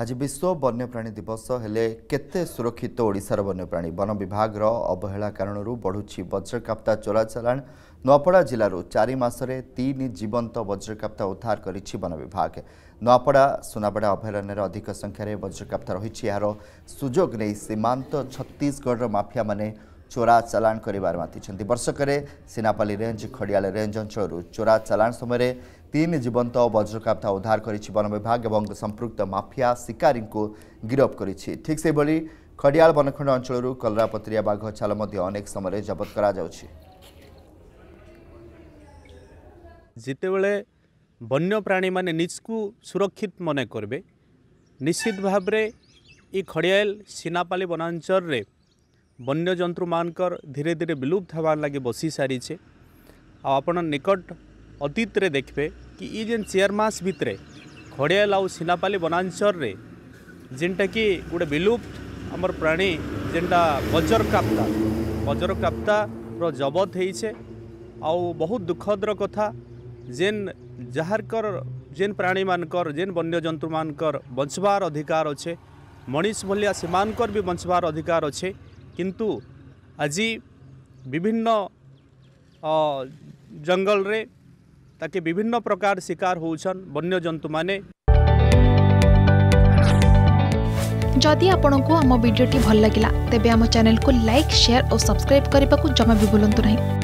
আজ বিশ্ব বন্যপ্রাণী দিবস হলে কেতে সুরক্ষিত ওড়িশার বন্যপ্রাণী বন বিভাগর অবহেলা কারণ বড়ুছি বজ্রকাপ্তা চোরাচালাণ নয়াপড়া জেলার চারি মাসের তিন জীবন্ত বজ্রকাপ্তা উদ্ধার করেছে বন বিভাগ নয়াপড়া সুনাবেড়া অভয়ারণ্যের অধিক সংখ্যায় বজ্রকাপ্তা রয়েছে এর সুযোগ নেই সীমান্ত ছত্তিশগড়র মাফিয়া মানে চোরা চালাণ করবার মাতিছেন বর্ষকরে সিনাপালি রেঞ্জ খড়িয়াল রেঞ্জ অঞ্চল চোরা চালাণ সময় তিন জীবন্ত বজ্রকাপ্তা উদ্ধার করেছে বন বিভাগ এবং সম্পৃক্ত মাফিয়া শিকারীকে গিরফ করেছে ঠিক সেইভাবে খড়িয়াল বনখণ্ড অঞ্চলর কলরাপত্রিয়া বাঘ ছাল মধ্যে অনেক সময় জবত করা যাচ্ছে যেতবে বন্যপ্রাণী মানে নিজকু সুরক্ষিত মনে করবে নিশ্চিত ভাবে এই খড়িয়াল সিনাপালি বনাঞ্চলের বন্যজন্তু মানকর ধীরে ধীরে বিলুপ্ত হওয়ার লাগে বসি সারিছে আপনার নিকট ଅତୀତରେ ଦେଖିବେ କି ଇ ଯେନ୍ ଚାରି ମାସ ଭିତରେ ଖଡ଼ିଆଲ ଆଉ ସିନାପାଲି ବନାଞ୍ଚଳରେ ଯେନ୍ଟାକି ଗୋଟେ ବିଲୁପ୍ତ ଆମର ପ୍ରାଣୀ ଯେନ୍ଟା ବଜରକାପ୍ତା ବଜରକାପ୍ତାର ଜବତ ହେଇଛେ ଆଉ ବହୁତ ଦୁଃଖଦର କଥା ଯେନ୍ ଯାହାରକର ଯେନ୍ ପ୍ରାଣୀମାନଙ୍କର ଯେନ୍ ବନ୍ୟଜନ୍ତୁମାନଙ୍କର ବଞ୍ଚବାର ଅଧିକାର ଅଛେ ମଣିଷ ଭଳିଆ ସେମାନଙ୍କର ବି ବଞ୍ଚବାର ଅଧିକାର ଅଛେ କିନ୍ତୁ ଆଜି ବିଭିନ୍ନ ଜଙ୍ଗଲରେ ताकि विभिन्न प्रकार शिकार होन्यजंतु वन्यजन्तु माने जदि आपण को आम भिडी भल लगा तेब आम चेल को लाइक सेयार और सब्सक्राइब करने को जमा भी बुलां नहीं